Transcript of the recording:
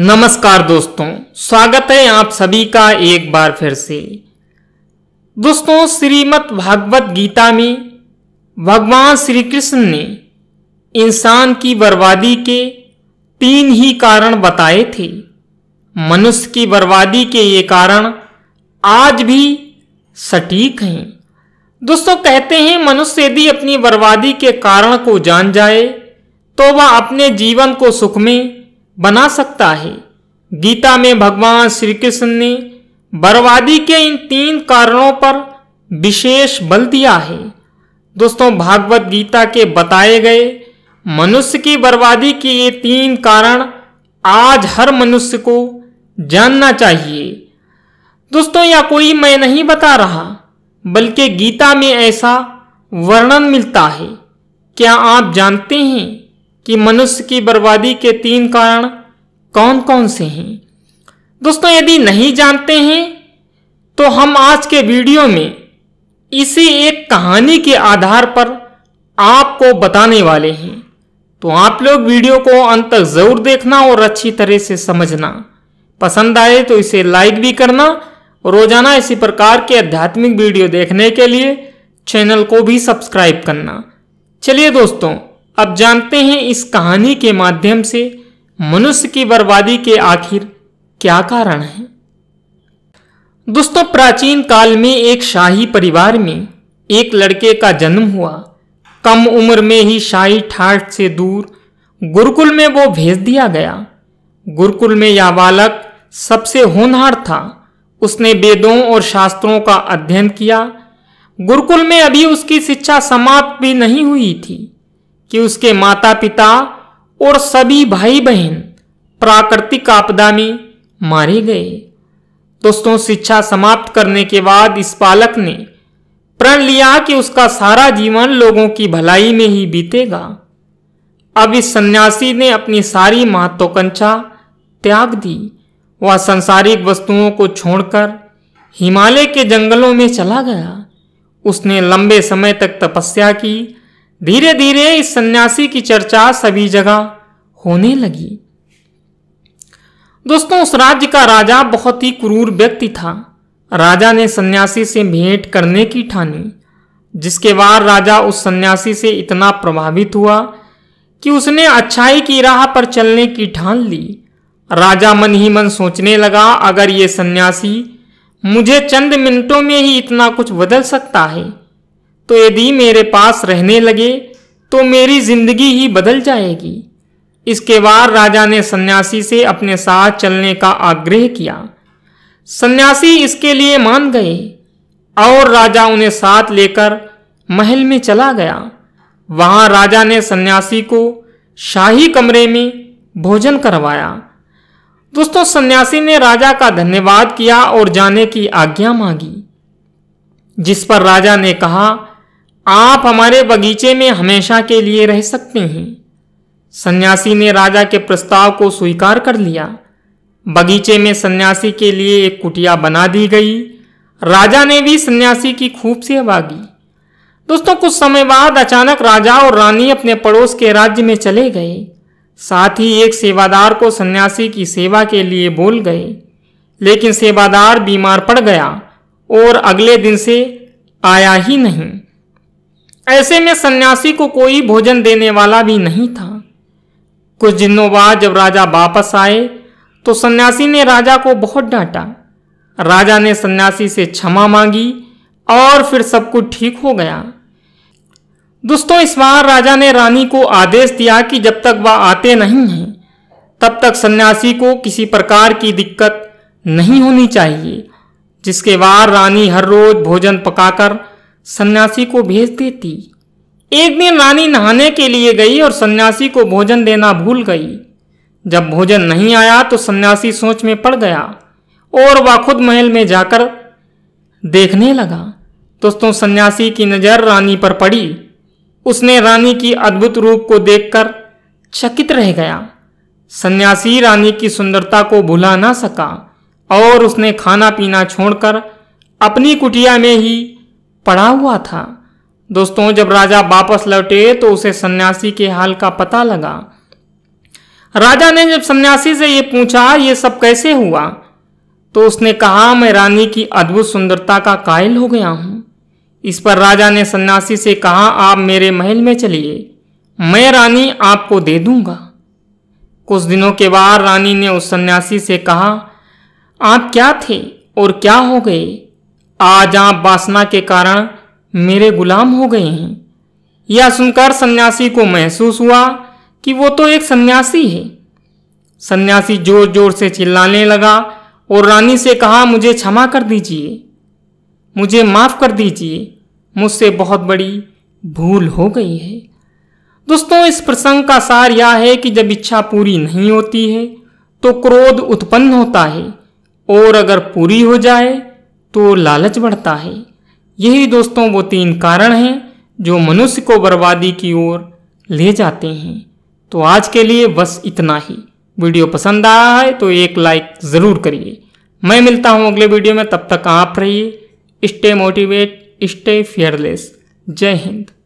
नमस्कार दोस्तों स्वागत है आप सभी का एक बार फिर से दोस्तों श्रीमद् भागवत गीता में भगवान श्री कृष्ण ने इंसान की बर्बादी के तीन ही कारण बताए थे मनुष्य की बर्बादी के ये कारण आज भी सटीक हैं दोस्तों कहते हैं मनुष्य यदि अपनी बर्बादी के कारण को जान जाए तो वह अपने जीवन को सुख में बना सकता है गीता में भगवान श्री कृष्ण ने बर्बादी के इन तीन कारणों पर विशेष बल दिया है दोस्तों भागवत गीता के बताए गए मनुष्य की बर्बादी के ये तीन कारण आज हर मनुष्य को जानना चाहिए दोस्तों यह कोई मैं नहीं बता रहा बल्कि गीता में ऐसा वर्णन मिलता है क्या आप जानते हैं कि मनुष्य की बर्बादी के तीन कारण कौन कौन से हैं दोस्तों यदि नहीं जानते हैं तो हम आज के वीडियो में इसी एक कहानी के आधार पर आपको बताने वाले हैं तो आप लोग वीडियो को अंत तक ज़रूर देखना और अच्छी तरह से समझना पसंद आए तो इसे लाइक भी करना रोजाना इसी प्रकार के आध्यात्मिक वीडियो देखने के लिए चैनल को भी सब्सक्राइब करना चलिए दोस्तों अब जानते हैं इस कहानी के माध्यम से मनुष्य की बर्बादी के आखिर क्या कारण है दोस्तों प्राचीन काल में एक शाही परिवार में एक लड़के का जन्म हुआ कम उम्र में ही शाही ठाट से दूर गुरुकुल में वो भेज दिया गया गुरुकुल में यह बालक सबसे होनहार था उसने वेदों और शास्त्रों का अध्ययन किया गुरुकुल में अभी उसकी शिक्षा समाप्त भी नहीं हुई थी कि उसके माता पिता और सभी भाई बहन प्राकृतिक आपदा में मारे गए दोस्तों शिक्षा समाप्त करने के बाद इस बालक ने प्रण लिया कि उसका सारा जीवन लोगों की भलाई में ही बीतेगा अब इस सन्यासी ने अपनी सारी महत्वाकांक्षा त्याग दी वह संसारिक वस्तुओं को छोड़कर हिमालय के जंगलों में चला गया उसने लंबे समय तक तपस्या की धीरे धीरे इस सन्यासी की चर्चा सभी जगह होने लगी दोस्तों उस राज्य का राजा बहुत ही क्रूर व्यक्ति था राजा ने सन्यासी से भेंट करने की ठानी जिसके बाद राजा उस सन्यासी से इतना प्रभावित हुआ कि उसने अच्छाई की राह पर चलने की ठान ली राजा मन ही मन सोचने लगा अगर ये सन्यासी मुझे चंद मिनटों में ही इतना कुछ बदल सकता है तो यदि मेरे पास रहने लगे तो मेरी जिंदगी ही बदल जाएगी इसके बाद राजा ने सन्यासी से अपने साथ चलने का आग्रह किया सन्यासी इसके लिए मान गए और राजा उन्हें साथ लेकर महल में चला गया वहां राजा ने सन्यासी को शाही कमरे में भोजन करवाया दोस्तों सन्यासी ने राजा का धन्यवाद किया और जाने की आज्ञा मांगी जिस पर राजा ने कहा आप हमारे बगीचे में हमेशा के लिए रह सकते हैं सन्यासी ने राजा के प्रस्ताव को स्वीकार कर लिया बगीचे में सन्यासी के लिए एक कुटिया बना दी गई राजा ने भी सन्यासी की खूब सेवा की दोस्तों कुछ समय बाद अचानक राजा और रानी अपने पड़ोस के राज्य में चले गए साथ ही एक सेवादार को सन्यासी की सेवा के लिए बोल गए लेकिन सेवादार बीमार पड़ गया और अगले दिन से आया ही नहीं ऐसे में सन्यासी को कोई भोजन देने वाला भी नहीं था कुछ दिनों बाद जब राजा वापस आए तो सन्यासी ने राजा को बहुत डांटा राजा ने सन्यासी से क्षमा मांगी और फिर सब कुछ ठीक हो गया दोस्तों इस बार राजा ने रानी को आदेश दिया कि जब तक वह आते नहीं हैं तब तक सन्यासी को किसी प्रकार की दिक्कत नहीं होनी चाहिए जिसके बाद रानी हर रोज भोजन पकाकर सन्यासी को भेज देती एक दिन रानी नहाने के लिए गई और सन्यासी को भोजन देना भूल गई जब भोजन नहीं आया तो सन्यासी सोच में पड़ गया और वह खुद महल में जाकर देखने लगा दोस्तों सन्यासी की नज़र रानी पर पड़ी उसने रानी की अद्भुत रूप को देखकर चकित रह गया सन्यासी रानी की सुंदरता को भुला ना सका और उसने खाना पीना छोड़कर अपनी कुटिया में ही पड़ा हुआ था दोस्तों जब राजा वापस लौटे तो उसे सन्यासी के हाल का पता लगा राजा ने जब सन्यासी से ये पूछा ये सब कैसे हुआ तो उसने कहा मैं रानी की अद्भुत सुंदरता का कायल हो गया हूं इस पर राजा ने सन्यासी से कहा आप मेरे महल में चलिए मैं रानी आपको दे दूंगा कुछ दिनों के बाद रानी ने उस सन्यासी से कहा आप क्या थे और क्या हो गए आज आप वासना के कारण मेरे गुलाम हो गए हैं यह सुनकर सन्यासी को महसूस हुआ कि वो तो एक सन्यासी है सन्यासी जोर जोर से चिल्लाने लगा और रानी से कहा मुझे क्षमा कर दीजिए मुझे माफ़ कर दीजिए मुझसे बहुत बड़ी भूल हो गई है दोस्तों इस प्रसंग का सार यह है कि जब इच्छा पूरी नहीं होती है तो क्रोध उत्पन्न होता है और अगर पूरी हो जाए तो लालच बढ़ता है यही दोस्तों वो तीन कारण हैं जो मनुष्य को बर्बादी की ओर ले जाते हैं तो आज के लिए बस इतना ही वीडियो पसंद आया है तो एक लाइक ज़रूर करिए मैं मिलता हूँ अगले वीडियो में तब तक आप रहिए स्टे मोटिवेट स्टे फियरलेस जय हिंद